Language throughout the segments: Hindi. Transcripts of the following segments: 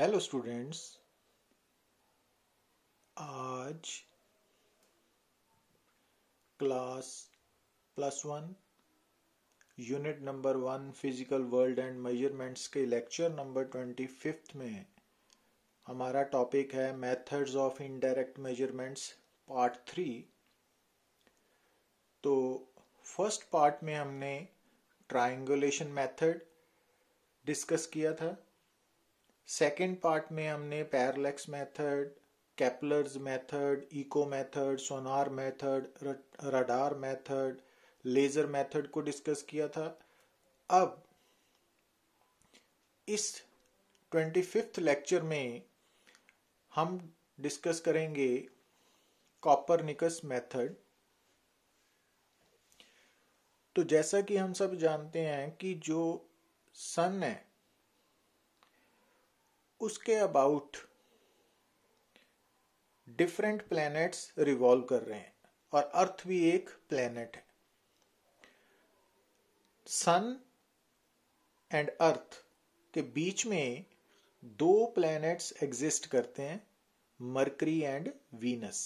हेलो स्टूडेंट्स आज class plus one unit number one physical world and measurements के लेक्चर नंबर ट्वेंटी फिफ्थ में हमारा टॉपिक है methods of indirect measurements part three तो फर्स्ट पार्ट में हमने ट्राइंगुलेशन मेथड डिस्कस किया था सेकेंड पार्ट में हमने parallax method Kepler's method echo method sonar method radar method laser method को डिस्कस किया था अब इस ट्वेंटी फिफ्थ लेक्चर में हम डिस्कस करेंगे कॉपर निकस मेथड तो जैसा कि हम सब जानते हैं कि जो सन है उसके अबाउट डिफरेंट प्लैनेट्स रिवॉल्व कर रहे हैं और अर्थ भी एक प्लैनेट है सन एंड अर्थ के बीच में दो प्लैनेट्स एग्जिस्ट करते हैं मरकरी एंड वीनस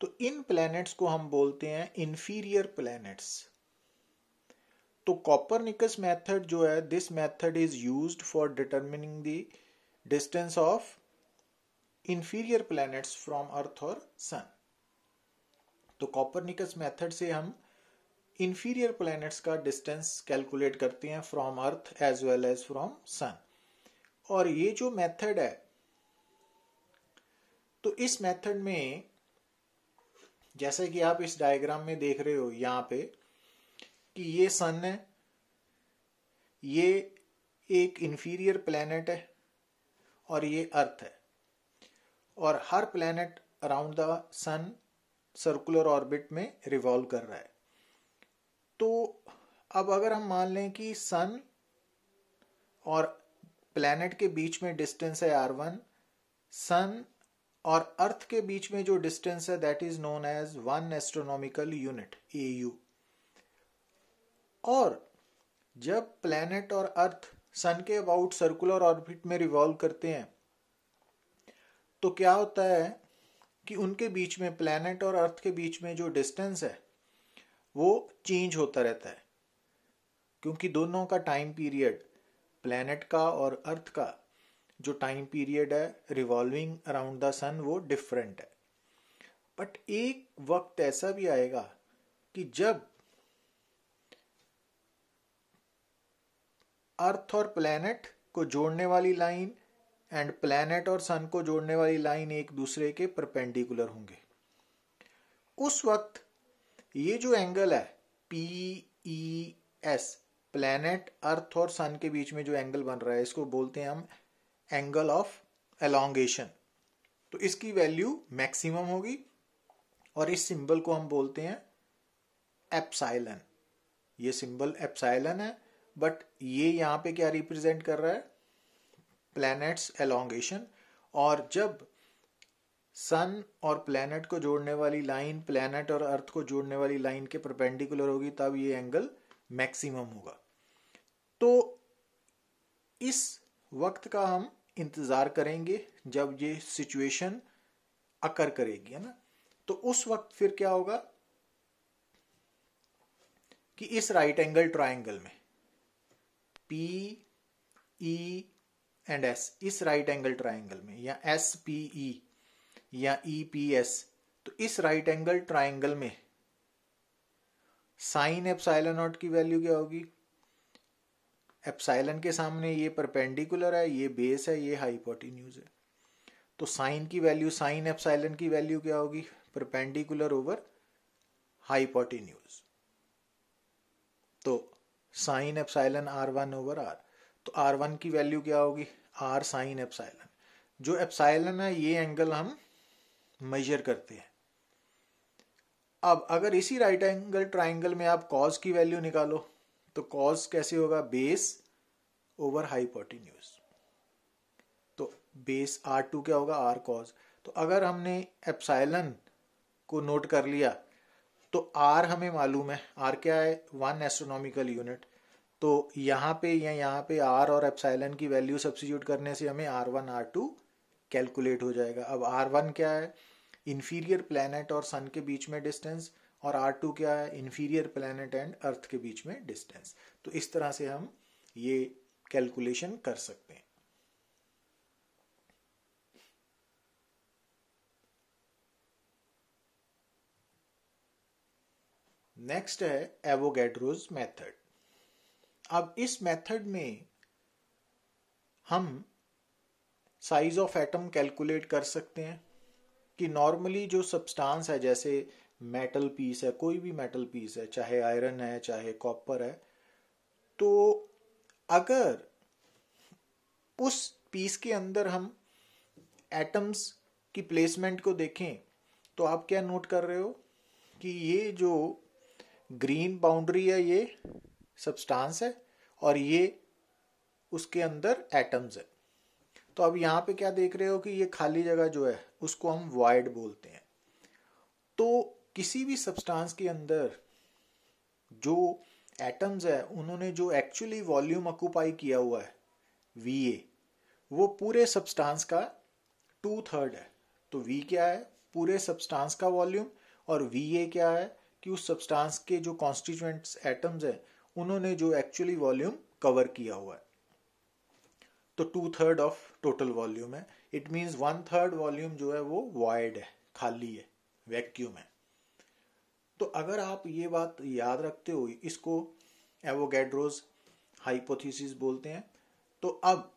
तो इन प्लैनेट्स को हम बोलते हैं इन्फीरियर प्लैनेट्स तो कॉपरनिकस मेथड जो है this method is used for determining the distance of inferior planets from earth और सन तो कॉपरनिकस मेथड से हम इंफीरियर प्लैनेट्स का डिस्टेंस कैलकुलेट करते हैं from earth as well as from sun और ये जो मेथड है तो इस मेथड में जैसे कि आप इस डायग्राम में देख रहे हो यहां पे कि ये सन है ये एक इन्फीरियर प्लैनेट है और ये अर्थ है और हर planet around the sun circular orbit में रिवॉल्व कर रहा है तो अब अगर हम मान लें कि सन और प्लैनेट के बीच में डिस्टेंस है आर वन सन और अर्थ के बीच में जो डिस्टेंस है that is known as one astronomical unit A U और जब प्लैनेट और अर्थ सन के अबाउट सर्कुलर ऑर्बिट में रिवॉल्व करते हैं तो क्या होता है कि उनके बीच में प्लेनेट और अर्थ के बीच में जो डिस्टेंस है वो चेंज होता रहता है क्योंकि दोनों का टाइम पीरियड प्लेनेट का और अर्थ का जो टाइम पीरियड है रिवॉल्विंग अराउंड द सन वो डिफरेंट है बट एक वक्त ऐसा भी आएगा कि जब अर्थ और प्लैनेट को जोड़ने वाली लाइन एंड प्लैनेट और सन को जोड़ने वाली लाइन एक दूसरे के परपेंडिकुलर होंगे उस वक्त ये जो एंगल है P E S planet earth और सन के बीच में जो एंगल बन रहा है इसको बोलते हैं हम एंगल ऑफ एलोंगेशन तो इसकी वैल्यू मैक्सिमम होगी और इस सिंबल को हम बोलते हैं एप्साइलन ये सिंबल एप्साइलन है बट ये यहाँ पे क्या रिप्रेजेंट कर रहा है प्लैनेट्स एलोंगेशन और जब सन और प्लैनेट को जोड़ने वाली लाइन प्लैनेट और अर्थ को जोड़ने वाली लाइन के परपेंडिकुलर होगी तब ये एंगल मैक्सिमम होगा तो इस वक्त का हम इंतज़ार करेंगे जब ये सिचुएशन अकर करेगी है ना तो उस वक्त फिर क्या होगा कि इस राइट एंगल ट्राइंगल में पी ई एंड एस इस राइट एंगल ट्राइंगल में या एस पी ई या ई पी एस तो इस राइट एंगल ट्राइंगल में साइन एपसाइलन नॉट की वैल्यू क्या होगी एप्साइलन के सामने ये परपेंडिकुलर है ये बेस है ये हाइपोटिन्यूज है तो साइन की वैल्यू साइन एपसाइलन की वैल्यू क्या होगी परपेंडिकुलर ओवर हाइपोटिन्यूज तो sine epsilon R one over R तो आर वन की वैल्यू क्या होगी आर साइन एप्साइलन जो एप्साइलन है ये एंगल हम मेजर करते हैं अब अगर इसी राइट एंगल ट्राइंगल में आप कॉज की वैल्यू निकालो तो कॉज कैसे होगा बेस ओवर हाइपोटिन्यूज तो बेस आर टू क्या होगा आर कॉज तो अगर हमने एप्साइलन को नोट कर लिया तो आर हमें मालूम है आर क्या है वन एस्ट्रोनॉमिकल यूनिट तो यहाँ पे या यहाँ पे आर और एप्साइलन की वैल्यू सब्सिट्यूट करने से हमें R one R two calculate हो जाएगा अब आर वन क्या है इन्फीरियर प्लानट और सन के बीच में डिस्टेंस और आर टू क्या है इन्फीरियर प्लानट एंड अर्थ के बीच में डिस्टेंस तो इस तरह से हम ये कैलकुलेशन कर सकते हैं नेक्स्ट है एवोगेड्रोज मेथड अब इस मेथड में हम साइज ऑफ एटम कैलकुलेट कर सकते हैं कि नॉर्मली जो सब्सटेंस है जैसे मेटल पीस है कोई भी मेटल पीस है चाहे आयरन है चाहे कॉपर है तो अगर उस पीस के अंदर हम एटम्स की प्लेसमेंट को देखें तो आप क्या नोट कर रहे हो कि ये जो ग्रीन बाउंड्री है ये सब्सटेंस है और ये उसके अंदर एटम्स है तो अब यहां पे क्या देख रहे हो कि ये खाली जगह जो है उसको हम वाइड बोलते हैं तो किसी भी सब्सटेंस के अंदर जो एटम्स है उन्होंने जो एक्चुअली वॉल्यूम ऑक्यूपाई किया हुआ है वी ए वो पूरे सब्सटेंस का टू थर्ड है तो वी क्या है पूरे सब्सटेंस का वॉल्यूम और वी ए क्या है कि उस सब्सटेंस के जो कॉन्स्टिट्यूएंट्स एटम्स हैं उन्होंने जो एक्चुअली वॉल्यूम कवर किया हुआ है तो two third of total volume है it means one third volume जो है वो वाइड है खाली है वैक्यूम है तो अगर आप ये बात याद रखते हो इसको एवोगेड्रोज हाइपोथीसिस बोलते हैं तो अब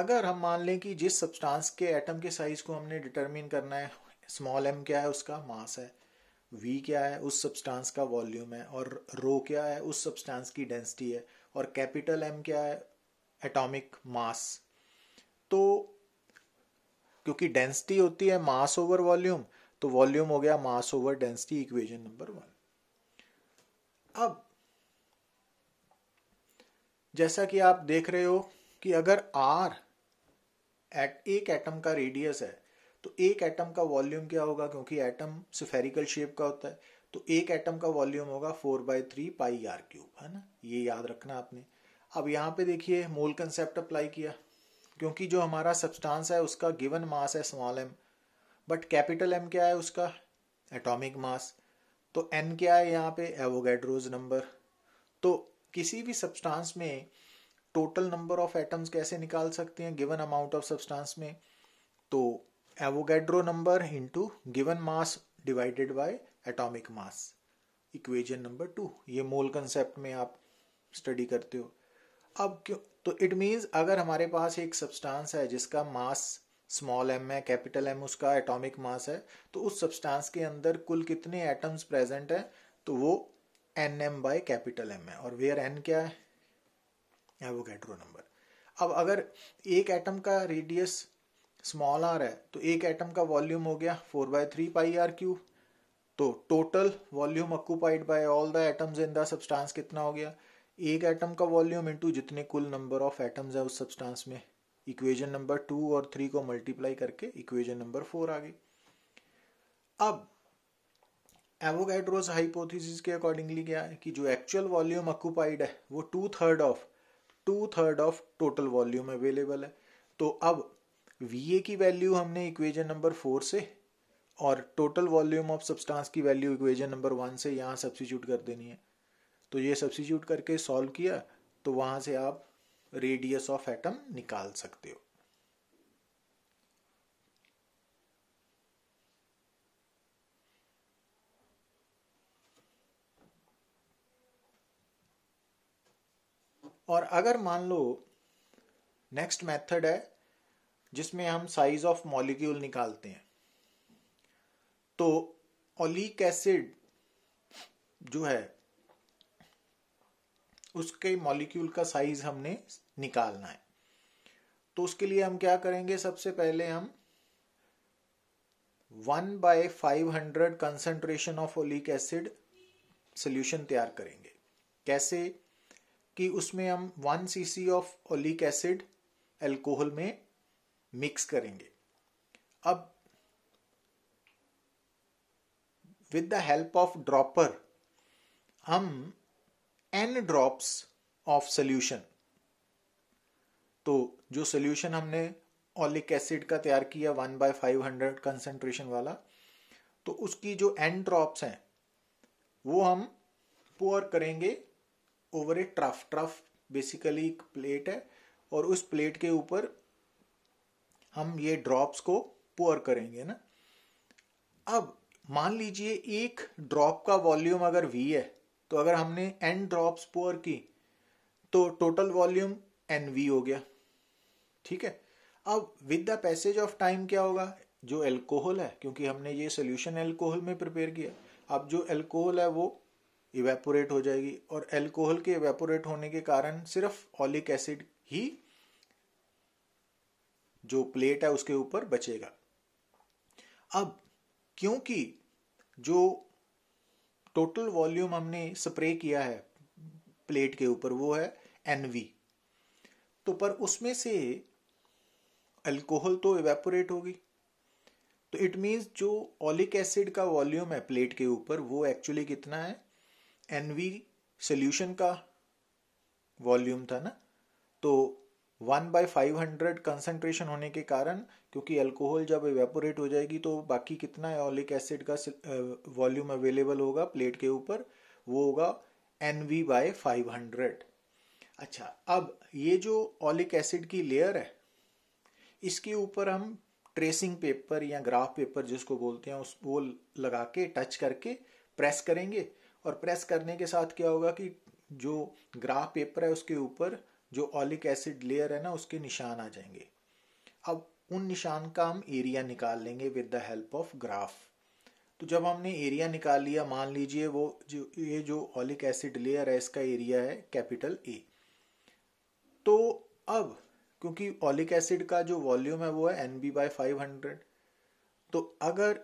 अगर हम मान लें कि जिस सब्सटेंस के एटम के साइज को हमने डिटरमिन करना है स्मॉल एम क्या है उसका मास है वी क्या है उस सब्सटेंस का वॉल्यूम है और रो क्या है उस सब्सटेंस की डेंसिटी है और कैपिटल एम क्या है एटॉमिक मास तो क्योंकि डेंसिटी होती है मास ओवर वॉल्यूम तो वॉल्यूम हो गया mass over density equation number one अब जैसा कि आप देख रहे हो कि अगर आर एट एक एटम का रेडियस है तो एक एटम का वॉल्यूम क्या होगा क्योंकि एटम सुफेरिकल शेप का होता है तो एक एटम का वॉल्यूम होगा four by three pi R cube है ना ये याद रखना आपने अब यहाँ पे देखिए मोल कंसेप्ट अप्लाई किया क्योंकि जो हमारा सब्सटेंस है उसका गिवन मास है small M but capital M क्या है उसका एटॉमिक मास तो एन क्या है यहाँ पे एवोगेड्रोज नंबर तो किसी भी सब्सटेंस में टोटल नंबर ऑफ एटम्स कैसे निकाल सकते हैं गिवन अमाउंट ऑफ सब्सटेंस में तो Avogadro number into given mass divided by atomic mass equation number two ये मोल कंसेप्ट में आप स्टडी करते हो अब क्यों तो इट मीन्स अगर हमारे पास एक सब्सटेंस है जिसका मास स्मॉल एम है कैपिटल एम उसका एटॉमिक मास है तो उस सब्सटेंस के अंदर कुल कितने एटम्स प्रेजेंट हैं तो वो N M by capital M है और वेयर एन क्या है एवोगैड्रो नंबर अब अगर एक एटम का रेडियस स्मॉल आर है तो एक एटम का वॉल्यूम हो गया four by three pi R cube तो total volume occupied by all the atoms in the substance कितना हो गया एक एटम का वॉल्यूम इनटू जितने कुल नंबर ऑफ एटम्स है उस सब्सटेंस में इक्वेशन नंबर टू और थ्री को मल्टीप्लाई करके इक्वेशन नंबर फोर आ गई अब एवोगैड्रोस हाइपोथेसिस के अकॉर्डिंगली क्या है कि जो एक्चुअल वॉल्यूम अक्यूपाइड है वो two third of two third of total volume available है तो अब वी की वैल्यू हमने इक्वेजन नंबर फोर से और टोटल वॉल्यूम ऑफ सब्सटेंस की वैल्यू इक्वेजन नंबर वन से यहाँ सब्सिट्यूट कर देनी है तो ये सब्सिट्यूट करके सॉल्व किया तो वहाँ से आप रेडियस ऑफ एटम निकाल सकते हो और अगर मान लो नेक्स्ट मेथड है जिसमें हम साइज ऑफ मॉलिक्यूल निकालते हैं तो ओलिक एसिड जो है उसके मॉलिक्यूल का साइज हमने निकालना है तो उसके लिए हम क्या करेंगे सबसे पहले हम one by five hundred concentration of oleic acid solution तैयार करेंगे कैसे कि उसमें हम one C of oleic acid alcohol में मिक्स करेंगे अब with the help of dropper हम एन ड्रॉप्स ऑफ सोल्यूशन तो जो सोल्यूशन हमने ऑलिक एसिड का तैयार किया one by five hundred concentration वाला तो उसकी जो एन ड्रॉप्स हैं वो हम पोअर करेंगे over a trough trough basically एक प्लेट है और उस प्लेट के ऊपर हम ये ड्रॉप्स को पोअर करेंगे ना अब मान लीजिए एक ड्रॉप का वॉल्यूम अगर वी है तो अगर हमने एन ड्रॉप्स पोअर की तो टोटल वॉल्यूम एन वी हो गया ठीक है अब with the passage of time क्या होगा जो एल्कोहल है क्योंकि हमने ये सोल्यूशन एल्कोहल में प्रिपेयर किया अब जो एल्कोहल है वो इवेपोरेट हो जाएगी और एल्कोहल के इवेपोरेट होने के कारण सिर्फ ऑलिक एसिड ही जो प्लेट है उसके ऊपर बचेगा अब क्योंकि जो टोटल वॉल्यूम हमने स्प्रे किया है प्लेट के ऊपर वो है एन तो पर उसमें से अल्कोहल तो इवेपोरेट होगी तो इट मीन्स जो ऑलिक एसिड का वॉल्यूम है प्लेट के ऊपर वो एक्चुअली कितना है एन वी सोल्यूशन का वॉल्यूम था ना तो one by five hundred concentration होने के कारण क्योंकि अल्कोहल जब वेपोरेट हो जाएगी तो बाकी कितना एलिक एसिड का वॉल्यूम अवेलेबल होगा प्लेट के ऊपर वो होगा N V by five hundred अच्छा अब ये जो ऑलिक एसिड की लेयर है इसके ऊपर हम ट्रेसिंग पेपर या ग्राफ पेपर जिसको बोलते हैं उस वो लगा के टच करके प्रेस करेंगे और प्रेस करने के साथ क्या होगा कि जो ग्राफ पेपर है उसके ऊपर जो ऑलिक एसिड लेयर है ना उसके निशान आ जाएंगे अब उन निशान का हम एरिया निकाल लेंगे with the help of graph तो जब हमने एरिया निकाल लिया मान लीजिए वो जो ये जो ऑलिक एसिड लेयर है इसका एरिया है कैपिटल ए तो अब क्योंकि ऑलिक एसिड का जो वॉल्यूम है वो है N B by five hundred तो अगर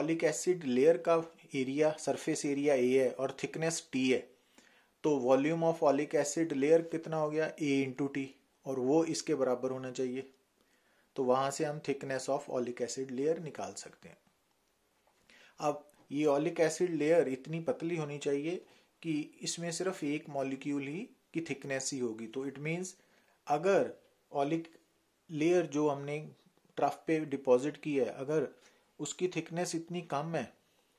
ऑलिक एसिड लेयर का एरिया सरफेस एरिया ए है और थिकनेस टी है तो volume of oleic acid layer कितना हो गया ए इंटू टी और वो इसके बराबर होना चाहिए तो वहां से हम thickness of oleic acid layer निकाल सकते हैं अब ये ऑलिक एसिड लेयर इतनी पतली होनी चाहिए कि इसमें सिर्फ एक मॉलिक्यूल ही की थिकनेस ही होगी तो इट मीन्स अगर ऑलिक लेयर जो हमने ट्रफ पे डिपॉजिट की है अगर उसकी थिकनेस इतनी कम है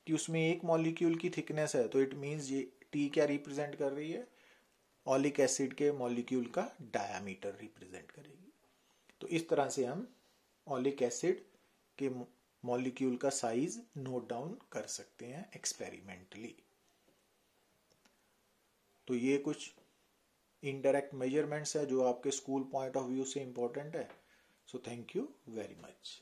कि उसमें एक मॉलिक्यूल की थिकनेस है तो इट मीन्स ये टी क्या रिप्रेजेंट कर रही है ऑलिक एसिड के मॉलिक्यूल का डायामीटर रिप्रेजेंट करेगी तो इस तरह से हम ऑलिक एसिड के मॉलिक्यूल का साइज नोट डाउन कर सकते हैं एक्सपेरिमेंटली तो ये कुछ इनडायरेक्ट मेजरमेंट्स है जो आपके स्कूल पॉइंट ऑफ व्यू से इंपॉर्टेंट है so thank you very much